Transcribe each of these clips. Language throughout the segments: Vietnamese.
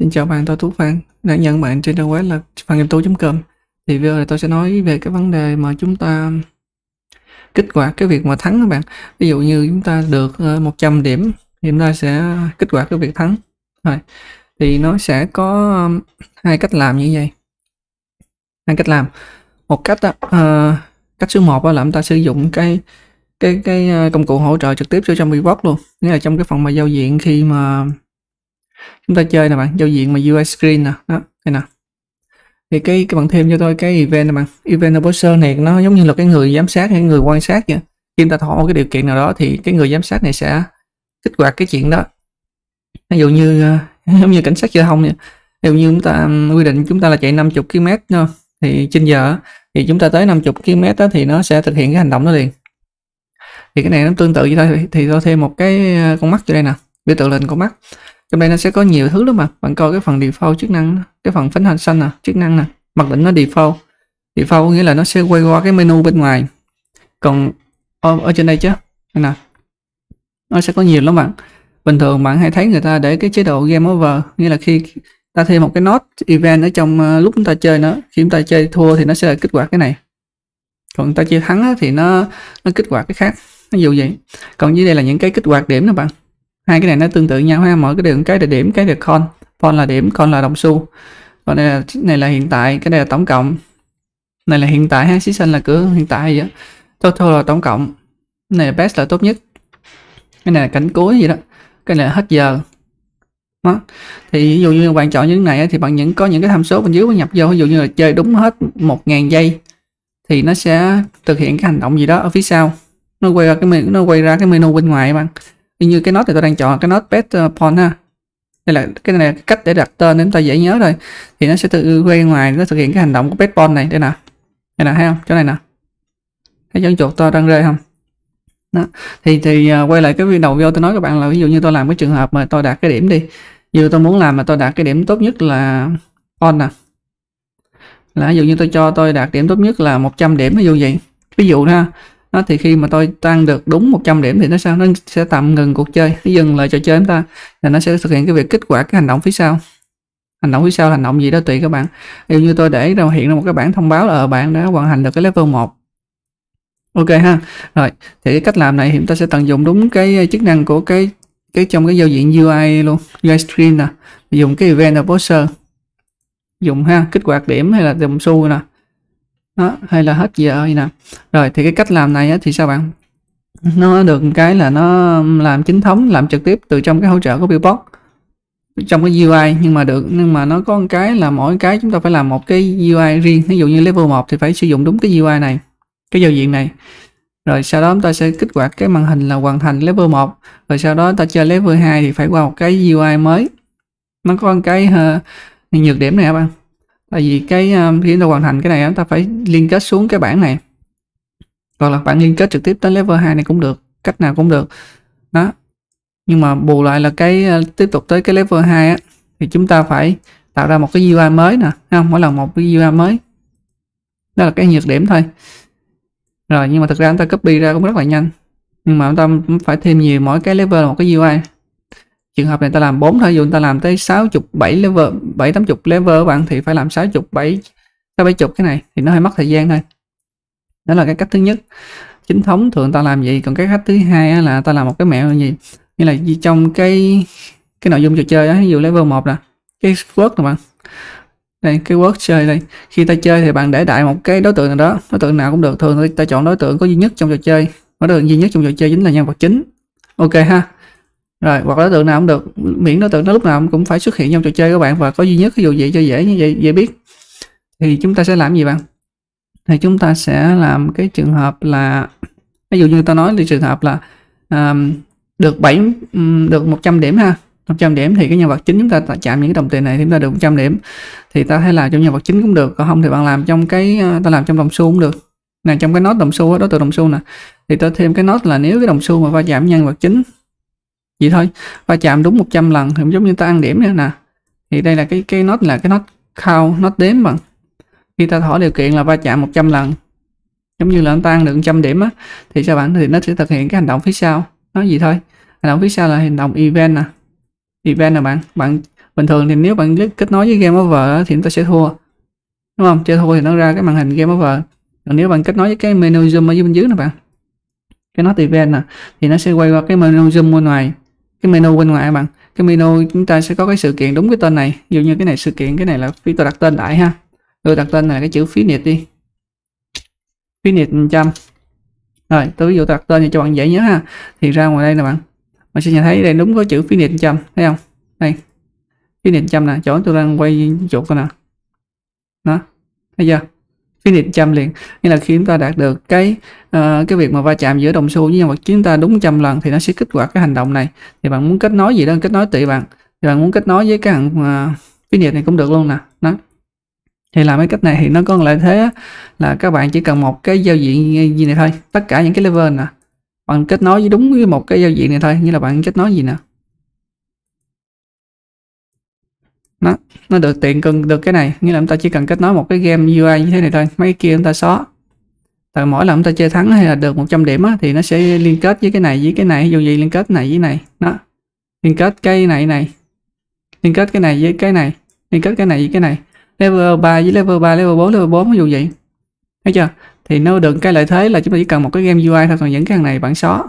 Xin chào bạn, tôi Tú Phan, đã nhận bạn trên trang web là phangiamtú.com Thì bây giờ tôi sẽ nói về cái vấn đề mà chúng ta kết quả cái việc mà thắng các bạn Ví dụ như chúng ta được 100 ờ, điểm thì chúng ta sẽ kết quả cái việc thắng Rồi. Thì nó sẽ có hai cách làm như vậy Hai cách làm Một cách, đó, uh, ờ, cách số 1 là chúng ta sử dụng cái cái cái ờ, công cụ hỗ trợ trực tiếp cho trong Bbox luôn Nghĩa là trong cái phần mà giao diện khi mà chúng ta chơi nè bạn giao diện mà UI screen nè đó đây nè thì cái các bạn thêm cho tôi cái event nè bạn event enforcer này nó giống như là cái người giám sát hay người quan sát vậy khi ta thỏa một cái điều kiện nào đó thì cái người giám sát này sẽ kích hoạt cái chuyện đó ví dụ như giống như cảnh sát giao thông vậy ví dụ như chúng ta quy định chúng ta là chạy 50 km no, thì trên giờ thì chúng ta tới 50 km đó, thì nó sẽ thực hiện cái hành động đó liền thì cái này nó tương tự như thôi thì tôi thêm một cái ờ, con mắt cho đây nè biểu tượng lên con mắt trong đây nó sẽ có nhiều thứ đó mà bạn coi cái phần default chức năng cái phần phấn hành xanh nè chức năng nè mặc định nó default default có nghĩa là nó sẽ quay qua cái menu bên ngoài còn ở, ở trên đây chứ nè nó sẽ có nhiều lắm bạn bình thường bạn hay thấy người ta để cái chế độ game over nghĩa là khi ta thêm một cái nốt event ở trong ờ, lúc chúng ta chơi nó khi chúng ta chơi thua thì nó sẽ là kết quả cái này còn ta chơi thắng thì nó nó kết quả cái khác ví dụ vậy còn dưới đây là những cái kết quả điểm đó bạn hai cái này nó tương tự nhau ha mỗi cái đường cái là điểm cái là con con là điểm con là đồng xu còn đây là này là hiện tại cái này là tổng cộng này là hiện tại ha xí xanh là cửa hiện tại vậy đó. total là tổng cộng này là best là tốt nhất cái này là cảnh cuối gì đó cái này là hết giờ đó. thì ví dụ như bạn chọn những này thì bạn những có những cái tham số bên dưới bạn nhập vô ví dụ như là chơi đúng hết 1.000 giây thì nó sẽ thực hiện cái hành động gì đó ở phía sau nó quay ra cái menu nó quay ra cái menu bên ngoài bạn như cái nốt thì tôi đang chọn cái nốt pet ờ, pawn ha đây là cái này là cách để đặt tên để chúng ta dễ nhớ rồi thì nó sẽ tự quay ngoài nó thực hiện cái hành động của pet pawn này đây nè đây nè thấy không chỗ này nè thấy chân chuột tôi đang rơi không đó. thì thì ờ, quay lại cái video đầu video tôi nói các bạn là ví dụ như tôi làm cái trường hợp mà tôi đạt cái điểm đi như tôi muốn làm mà tôi đạt cái điểm tốt nhất là on nè là ví dụ như tôi cho tôi đạt điểm tốt nhất là 100 điểm ví dụ vậy ví dụ ha đó thì khi mà tôi tăng được đúng 100 điểm thì nó sao nó sẽ tạm ngừng cuộc chơi nó dừng lại trò chơi chúng ta là nó sẽ thực hiện cái việc kích hoạt cái hành động phía sau hành động phía sau hành động gì đó tùy các bạn ví như tôi để ra hiện ra một cái bảng thông báo là ờ, bạn đã hoàn thành được cái level 1 ok ha rồi thì cái cách làm này chúng ta sẽ tận dụng đúng cái chức năng của cái cái trong cái giao diện UI luôn UI screen nè dùng cái event poster dùng ha kích hoạt điểm hay là dùng xu nè đó, hay là hết giờ gì nè rồi thì cái cách làm này á, thì sao bạn nó được cái là nó làm chính thống làm trực tiếp từ trong cái hỗ trợ của Billboard trong cái UI nhưng mà được nhưng mà nó có một cái là mỗi cái chúng ta phải làm một cái UI riêng ví dụ như level 1 thì phải sử dụng đúng cái UI này cái giao diện này rồi sau đó chúng ta sẽ kích hoạt cái màn hình là hoàn thành level 1 rồi sau đó ta chơi level 2 thì phải qua một cái UI mới nó có một cái uh, nhược điểm này các bạn tại vì cái ờ, khi chúng ta hoàn thành cái này chúng ta phải liên kết xuống cái bảng này hoặc là bạn liên kết trực tiếp tới level 2 này cũng được cách nào cũng được đó nhưng mà bù lại là cái ờ, tiếp tục tới cái level 2 á, thì chúng ta phải tạo ra một cái UI mới nè không mỗi lần một cái UI mới đó là cái nhược điểm thôi rồi nhưng mà thực ra chúng ta copy ra cũng rất là nhanh nhưng mà chúng ta phải thêm nhiều mỗi cái level một cái UI trường hợp này ta làm 4 thôi dụ ta làm tới 60 7 level 7 80 level bạn thì phải làm 60 7 70 cái này thì nó hơi mất thời gian thôi đó là cái cách thứ nhất chính thống thường ta làm vậy còn cái cách thứ hai là ta làm một cái mẹo là gì như là trong cái cái nội dung trò chơi đó ví dụ level 1 là cái work này bạn đây cái work chơi đây khi ta chơi thì bạn để đại một cái đối tượng nào đó đối tượng nào cũng được thường ta chọn đối tượng có duy nhất trong trò chơi đối tượng duy nhất trong trò chơi chính là nhân vật chính ok ha rồi hoặc là đối tượng nào cũng được miễn đối tượng nó lúc nào cũng phải xuất hiện trong trò chơi các bạn và có duy nhất cái dụ vậy cho dễ như vậy dễ biết thì chúng ta sẽ làm gì bạn thì chúng ta sẽ làm cái trường hợp là ví dụ như ta nói thì trường hợp là um, được 7 um, được 100 điểm ha 100 điểm thì cái nhân vật chính chúng ta chạm những cái đồng tiền này thì chúng ta được 100 điểm thì ta hay làm trong nhân vật chính cũng được còn không thì bạn làm trong cái ờ, ta làm trong đồng xu cũng được nè trong cái nốt đồng xu đó từ đồng xu nè thì ta thêm cái nốt là nếu cái đồng xu mà va chạm nhân vật chính vậy thôi và chạm đúng 100 lần thì giống như ta ăn điểm nữa nè thì đây là cái cái nốt là cái nốt count nốt đếm bằng khi ta thỏa điều kiện là va chạm 100 lần giống như là anh ta ăn được 100 điểm á thì cho bạn thì nó sẽ thực hiện cái hành động phía sau nó gì thôi hành động phía sau là hành động event nè event nè bạn bạn bình thường thì nếu bạn kết nối với game over thì chúng ta sẽ thua đúng không chơi thua thì nó ra cái màn hình game over còn nếu bạn kết nối với cái menu zoom ở dưới bên dưới nè bạn cái nó event nè thì nó sẽ quay qua cái menu zoom bên ngoài cái menu bên ngoài các bạn cái menu chúng ta sẽ có cái sự kiện đúng cái tên này ví dụ như cái này sự kiện cái này là phí tôi đặt tên lại ha tôi đặt tên này là cái chữ phí nhiệt đi phí nhiệt trăm rồi tôi ví dụ tôi đặt tên cho bạn dễ nhớ ha thì ra ngoài đây nè bạn bạn sẽ nhìn thấy đây đúng có chữ phí nhiệt trăm thấy không đây phí nhiệt trăm nè chỗ tôi đang quay chuột tôi nè đó thấy chưa phi trăm liền nghĩa là khi chúng ta đạt được cái uh, cái việc mà va chạm giữa đồng xu với nhân vật chúng ta đúng trăm lần thì nó sẽ kích hoạt cái hành động này thì bạn muốn kết nối gì đó kết nối tùy bạn thì bạn muốn kết nối với cái hàng uh, ờ, phi niệm này cũng được luôn nè đó thì làm cái cách này thì nó có lợi thế là các bạn chỉ cần một cái giao diện gì này thôi tất cả những cái level nè bạn kết nối với đúng với một cái giao diện này thôi như là bạn kết nối gì nè nó nó được tiện cần được cái này nghĩa là chúng ta chỉ cần kết nối một cái game UI như thế này thôi mấy kia chúng ta xóa tại mỗi lần chúng ta chơi thắng hay là được 100 điểm á, thì nó sẽ liên kết với cái này với cái này dù gì liên kết này với này nó liên kết cái này này liên kết cái này với cái này liên kết cái này với cái này level 3 với level 3 level 4 level 4 ví dụ vậy thấy chưa thì nó được cái lợi thế là chúng ta chỉ cần một cái game UI thôi còn những cái thằng này bạn xóa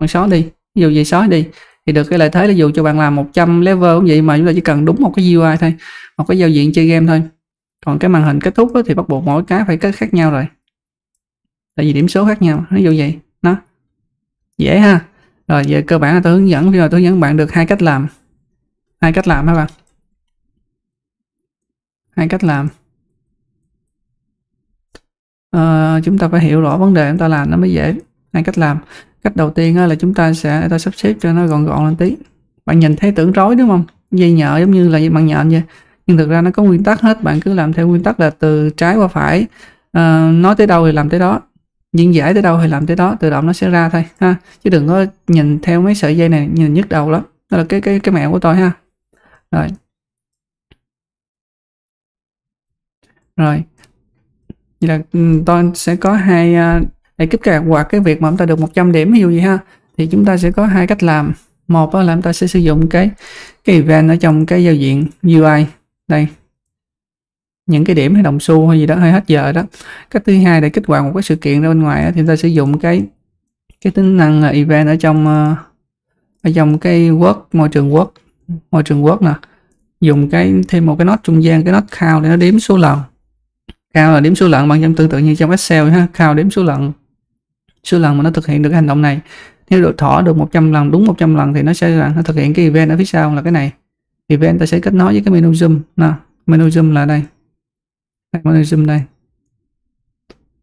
bạn xóa đi ví dụ gì xóa đi thì được cái lợi thế là dù cho bạn làm 100 level cũng vậy mà chúng ta chỉ cần đúng một cái UI thôi một cái giao diện chơi game thôi còn cái màn hình kết thúc thì bắt buộc mỗi cái phải kết khác nhau rồi tại vì điểm số khác nhau ví dụ vậy nó dễ ha rồi về cơ bản là tôi hướng dẫn bây giờ tôi hướng dẫn bạn được hai cách làm hai cách làm các bạn hai cách làm à, chúng ta phải hiểu rõ vấn đề chúng ta làm nó mới dễ hai cách làm cách đầu tiên là chúng ta sẽ ta sắp xếp cho nó gọn gọn lên tí bạn nhìn thấy tưởng rối đúng không dây nhợ giống như là dây bằng nhện vậy nhưng thực ra nó có nguyên tắc hết bạn cứ làm theo nguyên tắc là từ trái qua phải à, nói tới đâu thì làm tới đó diễn giải tới đâu thì làm tới đó tự động nó sẽ ra thôi ha chứ đừng có nhìn theo mấy sợi dây này nhìn nhức đầu lắm đó là cái cái cái mẹo của tôi ha rồi rồi vậy là ừ, tôi sẽ có hai à, để kích hoạt hoặc cái việc mà chúng ta được 100 điểm hiểu gì ha thì chúng ta sẽ có hai cách làm một là chúng ta sẽ sử dụng cái cái event ở trong cái giao diện UI đây những cái điểm hay đồng xu hay gì đó hay hết giờ đó cách thứ hai để kích hoạt một cái sự kiện ra bên ngoài thì chúng ta sử dụng cái cái tính năng event ở trong ờ, ở trong cái work môi trường work môi trường work nè dùng cái thêm một cái nốt trung gian cái nốt count để nó đếm số lần count là đếm số lần bằng trong tương tự như trong excel ha count đếm số lần số lần mà nó thực hiện được cái hành động này nếu được thỏ được 100 lần đúng 100 lần thì nó sẽ rằng nó thực hiện cái event ở phía sau là cái này event ta sẽ kết nối với cái menu zoom nè menu zoom là đây menu zoom đây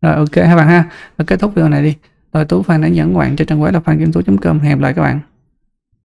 rồi ok các bạn ha rồi kết thúc video này đi rồi tú phan đã dẫn các cho trang web là phan kim tú com hẹn lại các bạn